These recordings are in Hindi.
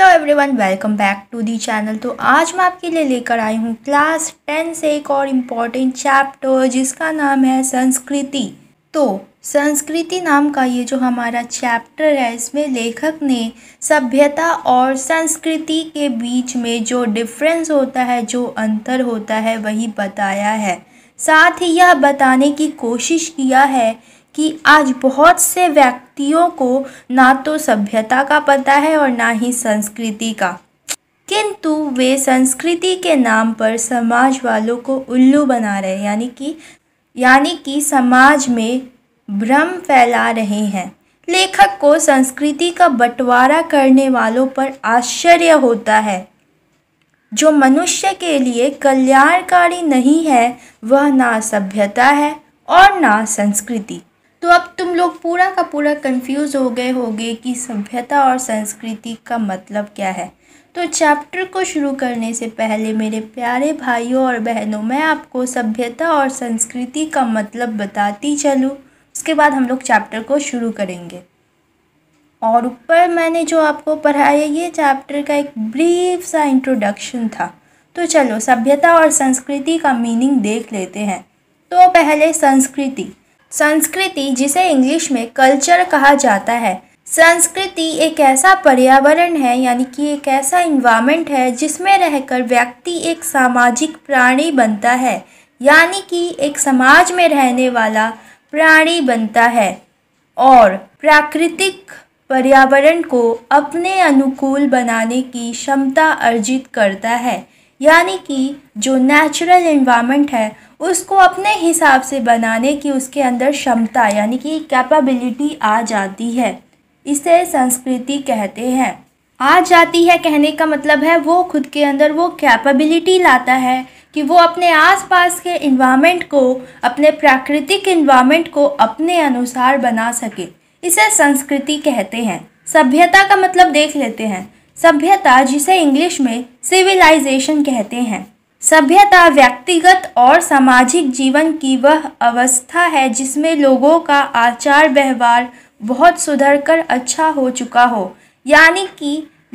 hello everyone welcome back to the channel तो आज मैं आपके लिए लेकर आई हूँ क्लास टेन से एक और इम्पॉर्टेंट चैप्टर जिसका नाम है संस्कृति तो संस्कृति नाम का ये जो हमारा चैप्टर है इसमें लेखक ने सभ्यता और संस्कृति के बीच में जो डिफरेंस होता है जो अंतर होता है वही बताया है साथ ही यह बताने की कोशिश किया है कि आज बहुत से व्यक्तियों को ना तो सभ्यता का पता है और ना ही संस्कृति का किंतु वे संस्कृति के नाम पर समाज वालों को उल्लू बना रहे यानी कि यानी कि समाज में भ्रम फैला रहे हैं लेखक को संस्कृति का बंटवारा करने वालों पर आश्चर्य होता है जो मनुष्य के लिए कल्याणकारी नहीं है वह ना सभ्यता है और ना संस्कृति तो अब तुम लोग पूरा का पूरा कंफ्यूज हो गए होगे कि सभ्यता और संस्कृति का मतलब क्या है तो चैप्टर को शुरू करने से पहले मेरे प्यारे भाइयों और बहनों मैं आपको सभ्यता और संस्कृति का मतलब बताती चलूँ उसके बाद हम लोग चैप्टर को शुरू करेंगे और ऊपर मैंने जो आपको पढ़ाया ये चैप्टर का एक ब्रीफ सा इंट्रोडक्शन था तो चलो सभ्यता और संस्कृति का मीनिंग देख लेते हैं तो पहले संस्कृति संस्कृति जिसे इंग्लिश में कल्चर कहा जाता है संस्कृति एक ऐसा पर्यावरण है यानी कि एक ऐसा इन्वामेंट है जिसमें रहकर व्यक्ति एक सामाजिक प्राणी बनता है यानी कि एक समाज में रहने वाला प्राणी बनता है और प्राकृतिक पर्यावरण को अपने अनुकूल बनाने की क्षमता अर्जित करता है यानी कि जो नेचुरल इन्वामेंट है उसको अपने हिसाब से बनाने की उसके अंदर क्षमता यानी कि कैपेबिलिटी आ जाती है इसे संस्कृति कहते हैं आ जाती है कहने का मतलब है वो खुद के अंदर वो कैपेबिलिटी लाता है कि वो अपने आसपास के इन्वामेंट को अपने प्राकृतिक इन्वामेंट को अपने अनुसार बना सके इसे संस्कृति कहते हैं सभ्यता का मतलब देख लेते हैं सभ्यता जिसे इंग्लिश में सिविलाइजेशन कहते हैं सभ्यता व्यक्तिगत और सामाजिक जीवन की वह अवस्था है जिसमें लोगों का आचार व्यवहार बहुत सुधर कर अच्छा हो चुका हो यानी कि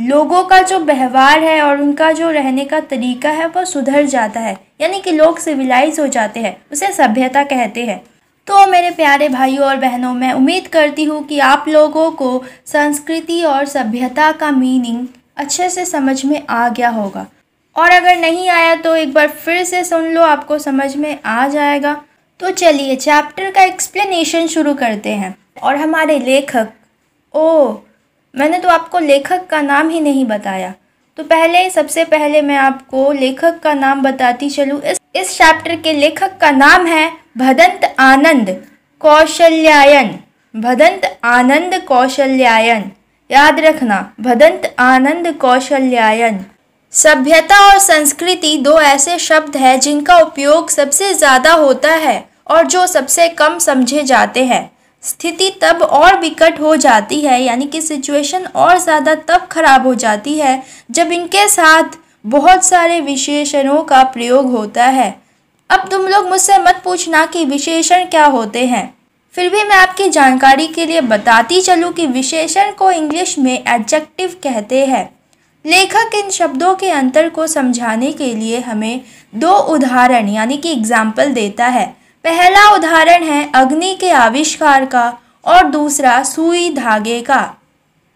लोगों का जो व्यवहार है और उनका जो रहने का तरीका है वह सुधर जाता है यानी कि लोग सिविलाइज हो जाते हैं उसे सभ्यता कहते हैं तो मेरे प्यारे भाइयों और बहनों मैं उम्मीद करती हूँ कि आप लोगों को संस्कृति और सभ्यता का मीनिंग अच्छे से समझ में आ गया होगा और अगर नहीं आया तो एक बार फिर से सुन लो आपको समझ में आ जाएगा तो चलिए चैप्टर का एक्सप्लेनेशन शुरू करते हैं और हमारे लेखक ओ मैंने तो आपको लेखक का नाम ही नहीं बताया तो पहले सबसे पहले मैं आपको लेखक का नाम बताती चलूँ इस इस चैप्टर के लेखक का नाम है भदंत आनंद कौशल्यायन भदंत आनंद कौशल्यायन याद रखना भदंत आनंद कौशल्यायन सभ्यता और संस्कृति दो ऐसे शब्द हैं जिनका उपयोग सबसे ज़्यादा होता है और जो सबसे कम समझे जाते हैं स्थिति तब और विकट हो जाती है यानी कि सिचुएशन और ज़्यादा तब खराब हो जाती है जब इनके साथ बहुत सारे विशेषणों का प्रयोग होता है अब तुम लोग मुझसे मत पूछना कि विशेषण क्या होते हैं फिर भी मैं आपकी जानकारी के लिए बताती चलूँ कि विशेषण को इंग्लिश में एडजेक्टिव कहते हैं लेखक इन शब्दों के अंतर को समझाने के लिए हमें दो उदाहरण यानी कि एग्जाम्पल देता है पहला उदाहरण है अग्नि के आविष्कार का और दूसरा सुई धागे का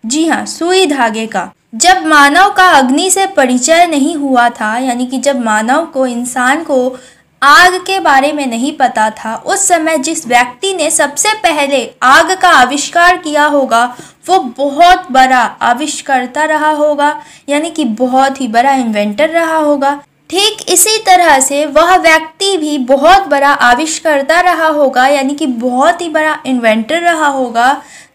जी हाँ सुई धागे का जब मानव का अग्नि से परिचय नहीं हुआ था यानी कि जब मानव को इंसान को आग के बारे में नहीं पता था उस समय जिस व्यक्ति ने सबसे पहले आग का आविष्कार किया होगा वो बहुत बड़ा आविष्कारता रहा होगा यानी कि बहुत ही बड़ा इन्वेंटर रहा होगा ठीक इसी तरह से वह व्यक्ति भी बहुत बड़ा आविष्कारता रहा होगा यानी कि बहुत ही बड़ा इन्वेंटर रहा होगा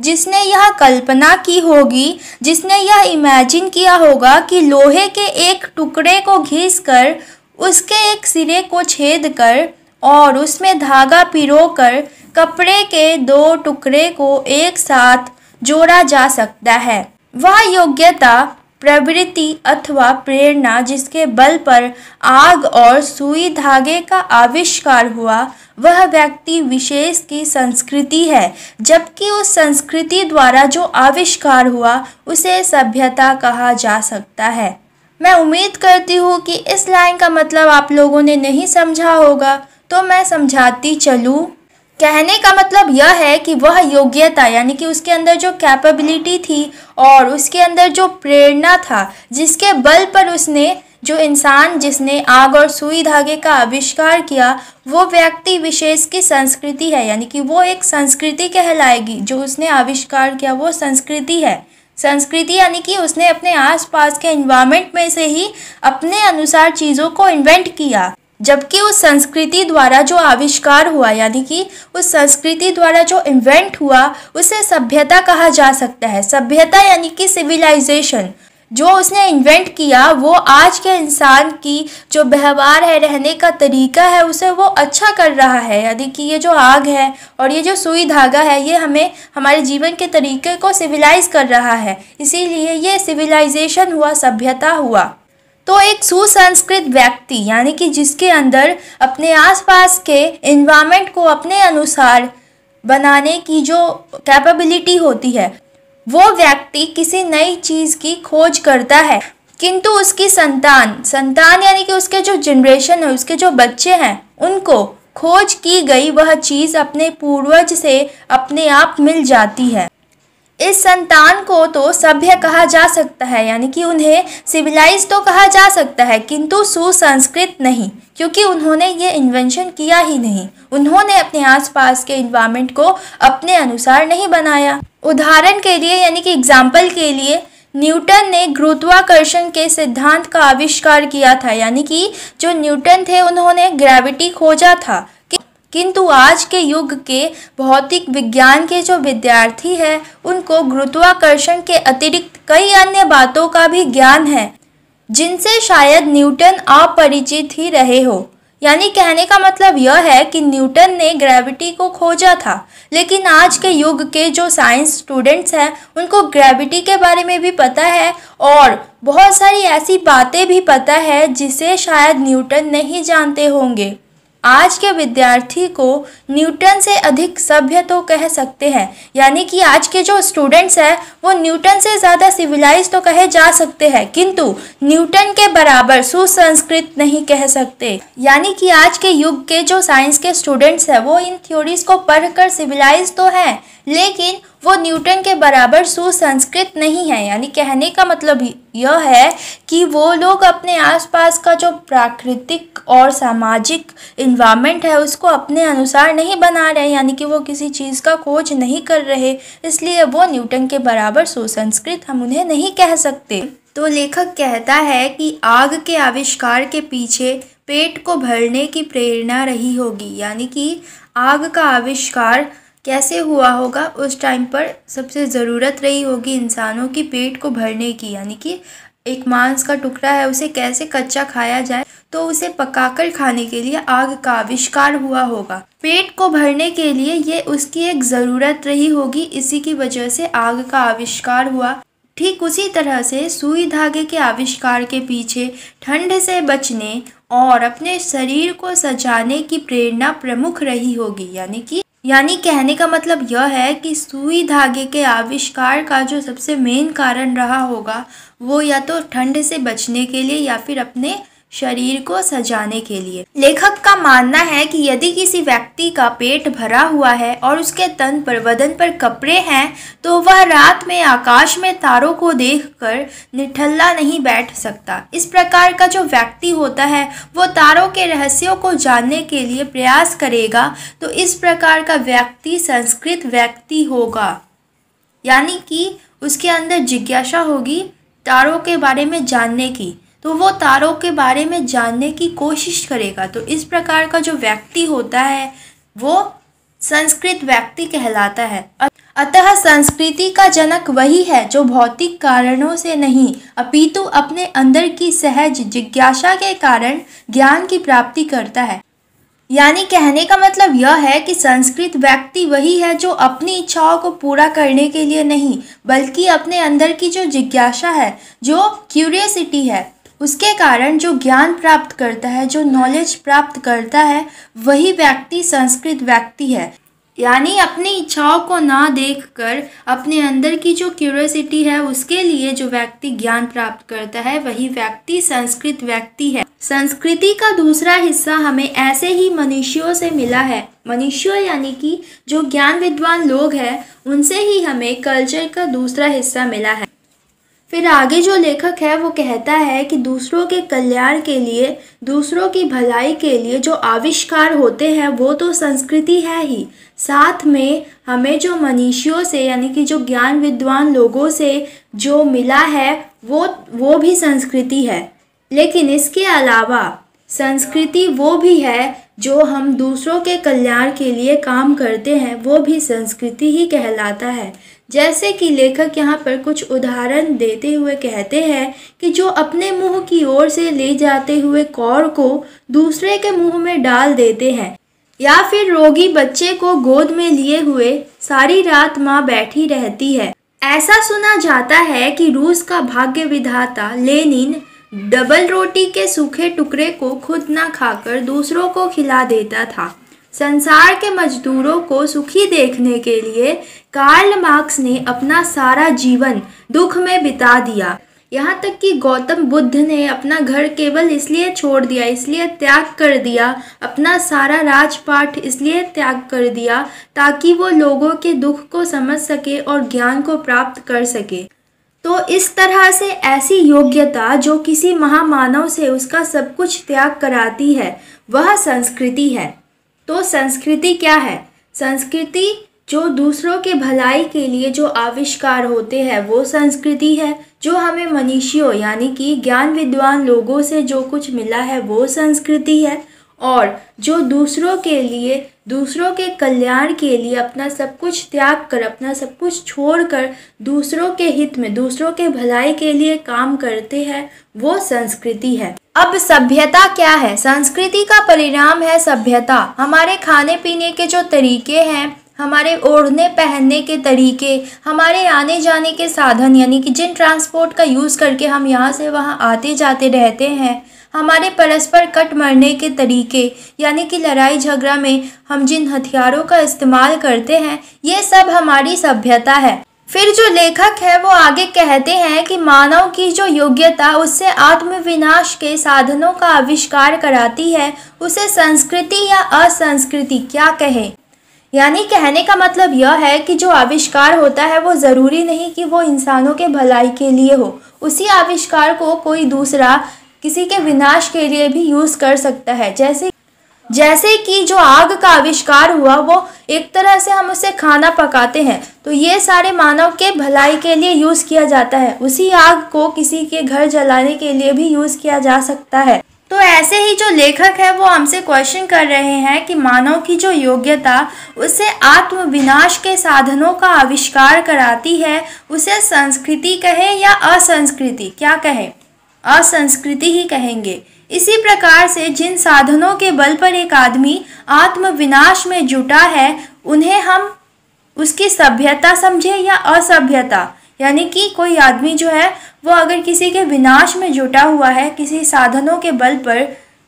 जिसने यह कल्पना की होगी जिसने यह इमेजिन किया होगा कि लोहे के एक टुकड़े को घिस कर उसके एक सिरे को छेद कर और उसमें धागा पिरो कर कपड़े के दो टुकड़े को एक साथ जोड़ा जा सकता है वह योग्यता प्रवृत्ति अथवा प्रेरणा जिसके बल पर आग और सुई धागे का आविष्कार हुआ वह व्यक्ति विशेष की संस्कृति है जबकि उस संस्कृति द्वारा जो आविष्कार हुआ उसे सभ्यता कहा जा सकता है मैं उम्मीद करती हूँ कि इस लाइन का मतलब आप लोगों ने नहीं समझा होगा तो मैं समझाती चलूँ कहने का मतलब यह है कि वह योग्यता यानी कि उसके अंदर जो कैपेबिलिटी थी और उसके अंदर जो प्रेरणा था जिसके बल पर उसने जो इंसान जिसने आग और सुई धागे का आविष्कार किया वो व्यक्ति विशेष की संस्कृति है यानी कि वो एक संस्कृति कहलाएगी जो उसने आविष्कार किया वो संस्कृति है संस्कृति यानी कि उसने अपने आसपास के इन्वायरमेंट में से ही अपने अनुसार चीज़ों को इन्वेंट किया जबकि उस संस्कृति द्वारा जो आविष्कार हुआ यानी कि उस संस्कृति द्वारा जो इन्वेंट हुआ उसे सभ्यता कहा जा सकता है सभ्यता यानी कि सिविलाइजेशन जो उसने इन्वेंट किया वो आज के इंसान की जो व्यवहार है रहने का तरीका है उसे वो अच्छा कर रहा है यानी कि ये जो आग है और ये जो सुई धागा है ये हमें हमारे जीवन के तरीके को सिविलाइज कर रहा है इसीलिए ये सिविलाइजेशन हुआ सभ्यता हुआ तो एक सुसंस्कृत व्यक्ति यानी कि जिसके अंदर अपने आसपास के इन्वामेंट को अपने अनुसार बनाने की जो कैपेबिलिटी होती है वो व्यक्ति किसी नई चीज़ की खोज करता है किंतु उसकी संतान संतान यानी कि उसके जो जनरेशन है उसके जो बच्चे हैं उनको खोज की गई वह चीज़ अपने पूर्वज से अपने आप मिल जाती है इस संतान को तो सभ्य कहा जा सकता है यानी कि उन्हें सिविलाइज तो कहा जा सकता है किंतु सुसंस्कृत नहीं क्योंकि उन्होंने ये इन्वेंशन किया ही नहीं उन्होंने अपने आसपास के इन्वामेंट को अपने अनुसार नहीं बनाया उदाहरण के लिए यानी कि एग्जाम्पल के लिए न्यूटन ने गुरुत्वाकर्षण के सिद्धांत का आविष्कार किया था यानी कि जो न्यूटन थे उन्होंने ग्रेविटी खोजा था किंतु आज के युग के भौतिक विज्ञान के जो विद्यार्थी हैं उनको गुरुत्वाकर्षण के अतिरिक्त कई अन्य बातों का भी ज्ञान है जिनसे शायद न्यूटन अपरिचित ही रहे हो यानी कहने का मतलब यह है कि न्यूटन ने ग्रेविटी को खोजा था लेकिन आज के युग के जो साइंस स्टूडेंट्स हैं उनको ग्रेविटी के बारे में भी पता है और बहुत सारी ऐसी बातें भी पता है जिसे शायद न्यूटन नहीं जानते होंगे आज के विद्यार्थी को न्यूटन से अधिक सभ्य तो कह सकते हैं यानी कि आज के जो स्टूडेंट्स हैं वो न्यूटन से ज़्यादा सिविलाइज तो कहे जा सकते हैं किंतु न्यूटन के बराबर सुसंस्कृत नहीं कह सकते यानी कि आज के युग के जो साइंस के स्टूडेंट्स हैं वो इन थ्योरीज को पढ़कर सिविलाइज तो हैं लेकिन वो न्यूटन के बराबर सुसंस्कृत नहीं है यानी कहने का मतलब यह है कि वो लोग अपने आसपास का जो प्राकृतिक और सामाजिक इन्वामेंट है उसको अपने अनुसार नहीं बना रहे यानी कि वो किसी चीज़ का खोज नहीं कर रहे इसलिए वो न्यूटन के बराबर सुसंस्कृत हम उन्हें नहीं कह सकते तो लेखक कहता है कि आग के आविष्कार के पीछे पेट को भरने की प्रेरणा रही होगी यानी कि आग का आविष्कार कैसे हुआ होगा उस टाइम पर सबसे ज़रूरत रही होगी इंसानों की पेट को भरने की यानी कि एक मांस का टुकड़ा है उसे कैसे कच्चा खाया जाए तो उसे पकाकर खाने के लिए आग का आविष्कार हुआ होगा पेट को भरने के लिए ये उसकी एक ज़रूरत रही होगी इसी की वजह से आग का आविष्कार हुआ ठीक उसी तरह से सुई धागे के आविष्कार के पीछे ठंड से बचने और अपने शरीर को सजाने की प्रेरणा प्रमुख रही होगी यानी कि यानी कहने का मतलब यह है कि सुई धागे के आविष्कार का जो सबसे मेन कारण रहा होगा वो या तो ठंड से बचने के लिए या फिर अपने शरीर को सजाने के लिए लेखक का मानना है कि यदि किसी व्यक्ति का पेट भरा हुआ है और उसके तन पर वदन पर कपड़े हैं तो वह रात में आकाश में तारों को देखकर निठल्ला नहीं बैठ सकता इस प्रकार का जो व्यक्ति होता है वो तारों के रहस्यों को जानने के लिए प्रयास करेगा तो इस प्रकार का व्यक्ति संस्कृत व्यक्ति होगा यानी कि उसके अंदर जिज्ञासा होगी तारों के बारे में जानने की तो वो तारों के बारे में जानने की कोशिश करेगा तो इस प्रकार का जो व्यक्ति होता है वो संस्कृत व्यक्ति कहलाता है अतः संस्कृति का जनक वही है जो भौतिक कारणों से नहीं अपितु अपने अंदर की सहज जिज्ञासा के कारण ज्ञान की प्राप्ति करता है यानी कहने का मतलब यह है कि संस्कृत व्यक्ति वही है जो अपनी इच्छाओं को पूरा करने के लिए नहीं बल्कि अपने अंदर की जो जिज्ञासा है जो क्यूरियसिटी है उसके कारण जो ज्ञान प्राप्त करता है जो नॉलेज प्राप्त करता है वही व्यक्ति संस्कृत व्यक्ति है यानी अपनी इच्छाओं को ना देखकर अपने अंदर की जो क्यूरियोसिटी है उसके लिए जो व्यक्ति ज्ञान प्राप्त करता है वही व्यक्ति संस्कृत व्यक्ति है संस्कृति का दूसरा हिस्सा हमें ऐसे ही मनुष्यों से मिला है मनुष्यों यानी कि जो ज्ञान विद्वान लोग हैं उनसे ही हमें कल्चर का दूसरा हिस्सा मिला है फिर आगे जो लेखक है वो कहता है कि दूसरों के कल्याण के लिए दूसरों की भलाई के लिए जो आविष्कार होते हैं वो तो संस्कृति है ही साथ में हमें जो मनीषियों से यानी कि जो ज्ञान विद्वान लोगों से जो मिला है वो वो भी संस्कृति है लेकिन इसके अलावा संस्कृति वो भी है जो हम दूसरों के कल्याण के लिए काम करते हैं वो भी संस्कृति ही कहलाता है जैसे कि लेखक यहाँ पर कुछ उदाहरण देते हुए कहते हैं कि जो अपने मुंह की ओर से ले जाते हुए कौर को दूसरे के मुंह में डाल देते हैं या फिर रोगी बच्चे को गोद में लिए हुए सारी रात माँ बैठी रहती है ऐसा सुना जाता है कि रूस का भाग्य विधाता लेनिन डबल रोटी के सूखे टुकड़े को खुद ना खाकर दूसरों को खिला देता था संसार के मजदूरों को सुखी देखने के लिए कार्ल मार्क्स ने अपना सारा जीवन दुख में बिता दिया यहाँ तक कि गौतम बुद्ध ने अपना घर केवल इसलिए छोड़ दिया इसलिए त्याग कर दिया अपना सारा राजपाठ इसलिए त्याग कर दिया ताकि वो लोगों के दुख को समझ सके और ज्ञान को प्राप्त कर सके तो इस तरह से ऐसी योग्यता जो किसी महामानव से उसका सब कुछ त्याग कराती है वह संस्कृति है तो संस्कृति क्या है संस्कृति जो दूसरों के भलाई के लिए जो आविष्कार होते हैं वो संस्कृति है जो हमें मनीषियों यानी कि ज्ञान विद्वान लोगों से जो कुछ मिला है वो संस्कृति है और जो दूसरों के लिए दूसरों के कल्याण के लिए अपना सब कुछ त्याग कर अपना सब कुछ छोड़ कर दूसरों के हित में दूसरों के भलाई के लिए काम करते हैं वो संस्कृति है अब सभ्यता क्या है संस्कृति का परिणाम है सभ्यता हमारे खाने पीने के जो तरीके हैं हमारे ओढ़ने पहनने के तरीके हमारे आने जाने के साधन यानी कि जिन ट्रांसपोर्ट का यूज़ करके हम यहाँ से वहाँ आते जाते रहते हैं हमारे परस्पर कट मरने के तरीके यानी कि लड़ाई झगड़ा में हम जिन हथियारों का इस्तेमाल करते हैं ये सब हमारी सभ्यता है फिर जो लेखक है वो आगे कहते हैं कि मानव की जो योग्यता उससे आत्मविनाश के साधनों का आविष्कार कराती है उसे संस्कृति या असंस्कृति क्या कहे यानी कहने का मतलब यह है कि जो आविष्कार होता है वो ज़रूरी नहीं कि वो इंसानों के भलाई के लिए हो उसी आविष्कार को कोई दूसरा किसी के विनाश के लिए भी यूज़ कर सकता है जैसे जैसे कि जो आग का आविष्कार हुआ वो एक तरह से हम उसे खाना पकाते हैं तो ये सारे मानव के भलाई के लिए यूज़ किया जाता है उसी आग को किसी के घर जलाने के लिए भी यूज़ किया जा सकता है तो ऐसे ही जो लेखक है वो हमसे क्वेश्चन कर रहे हैं कि मानव की जो योग्यता उसे आत्मविनाश के साधनों का आविष्कार कराती है उसे संस्कृति कहें या असंस्कृति क्या कहें असंस्कृति ही कहेंगे इसी प्रकार से जिन साधनों के बल पर एक आदमी आत्मविनाश में जुटा है उन्हें हम उसकी सभ्यता समझे या असभ्यता यानी कि कोई आदमी जो है वो अगर किसी के विनाश में जुटा हुआ है किसी साधनों के बल पर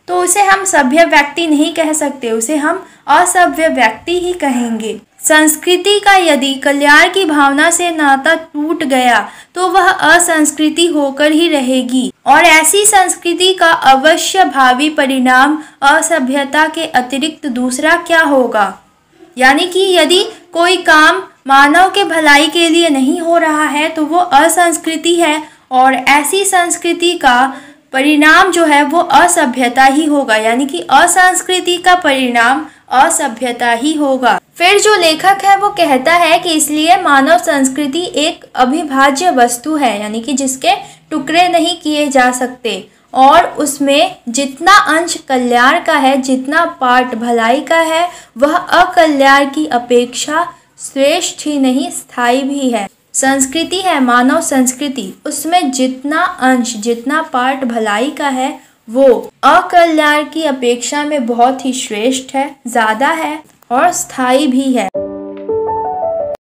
तो उसे हम सभ्य व्यक्ति नहीं कह सकते उसे हम असभ्य व्यक्ति ही कहेंगे संस्कृति का यदि कल्याण की भावना से नाता टूट गया तो वह असंस्कृति होकर ही रहेगी और ऐसी संस्कृति का अवश्य भावी परिणाम असभ्यता के अतिरिक्त दूसरा क्या होगा यानी कि यदि कोई काम मानव के भलाई के लिए नहीं हो रहा है तो वो असंस्कृति है और ऐसी संस्कृति का परिणाम जो है वो असभ्यता ही होगा यानी कि असंस्कृति का परिणाम असभ्यता ही होगा फिर जो लेखक है वो कहता है कि इसलिए मानव संस्कृति एक अभिभाज्य वस्तु है यानी कि जिसके टुकड़े नहीं किए जा सकते और उसमें जितना अंश कल्याण का है जितना पार्ट भलाई का है वह अकल्याण की अपेक्षा श्रेष्ठ ही नहीं स्थायी भी है संस्कृति है मानव संस्कृति उसमें जितना अंश जितना पार्ट भलाई का है वो अकल्याण की अपेक्षा में बहुत ही श्रेष्ठ है ज्यादा है और स्थायी भी है